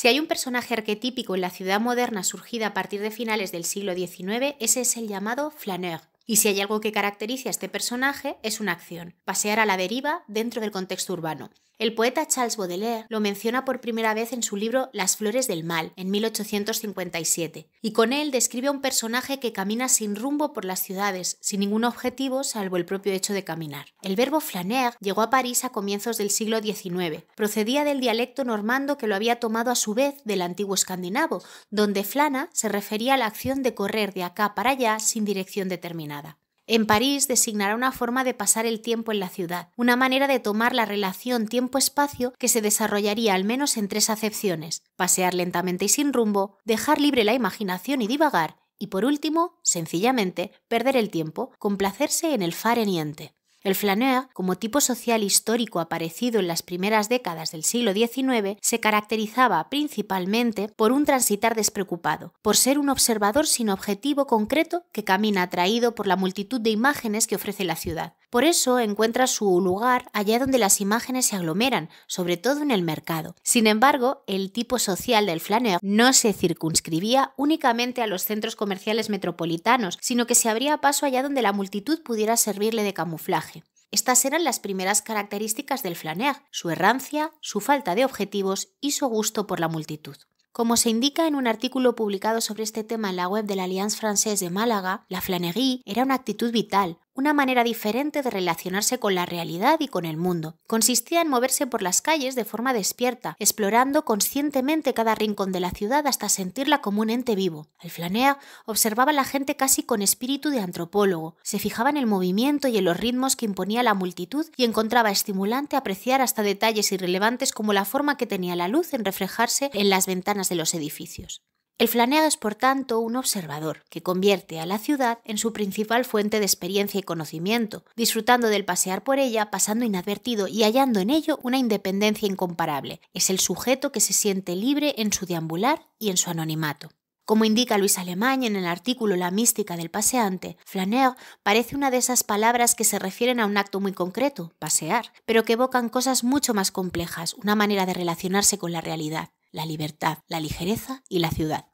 Si hay un personaje arquetípico en la ciudad moderna surgida a partir de finales del siglo XIX, ese es el llamado flaneur, y si hay algo que caracteriza a este personaje, es una acción, pasear a la deriva dentro del contexto urbano. El poeta Charles Baudelaire lo menciona por primera vez en su libro Las Flores del Mal, en 1857, y con él describe a un personaje que camina sin rumbo por las ciudades, sin ningún objetivo salvo el propio hecho de caminar. El verbo flaner llegó a París a comienzos del siglo XIX. Procedía del dialecto normando que lo había tomado a su vez del antiguo escandinavo, donde flana se refería a la acción de correr de acá para allá sin dirección determinada. En París designará una forma de pasar el tiempo en la ciudad, una manera de tomar la relación tiempo-espacio que se desarrollaría al menos en tres acepciones, pasear lentamente y sin rumbo, dejar libre la imaginación y divagar, y por último, sencillamente, perder el tiempo, complacerse en el fareniente. El flaneur, como tipo social histórico aparecido en las primeras décadas del siglo XIX, se caracterizaba principalmente por un transitar despreocupado, por ser un observador sin objetivo concreto que camina atraído por la multitud de imágenes que ofrece la ciudad. Por eso encuentra su lugar allá donde las imágenes se aglomeran, sobre todo en el mercado. Sin embargo, el tipo social del flaneur no se circunscribía únicamente a los centros comerciales metropolitanos, sino que se abría paso allá donde la multitud pudiera servirle de camuflaje. Estas eran las primeras características del flaner, su errancia, su falta de objetivos y su gusto por la multitud. Como se indica en un artículo publicado sobre este tema en la web de la Alliance Française de Málaga, la flanerie era una actitud vital, una manera diferente de relacionarse con la realidad y con el mundo. Consistía en moverse por las calles de forma despierta, explorando conscientemente cada rincón de la ciudad hasta sentirla como un ente vivo. Al flanear, observaba a la gente casi con espíritu de antropólogo, se fijaba en el movimiento y en los ritmos que imponía la multitud y encontraba estimulante apreciar hasta detalles irrelevantes como la forma que tenía la luz en reflejarse en las ventanas de los edificios. El flaneo es, por tanto, un observador que convierte a la ciudad en su principal fuente de experiencia y conocimiento, disfrutando del pasear por ella, pasando inadvertido y hallando en ello una independencia incomparable. Es el sujeto que se siente libre en su deambular y en su anonimato. Como indica Luis Alemán en el artículo La mística del paseante, flaneo parece una de esas palabras que se refieren a un acto muy concreto, pasear, pero que evocan cosas mucho más complejas, una manera de relacionarse con la realidad la libertad, la ligereza y la ciudad.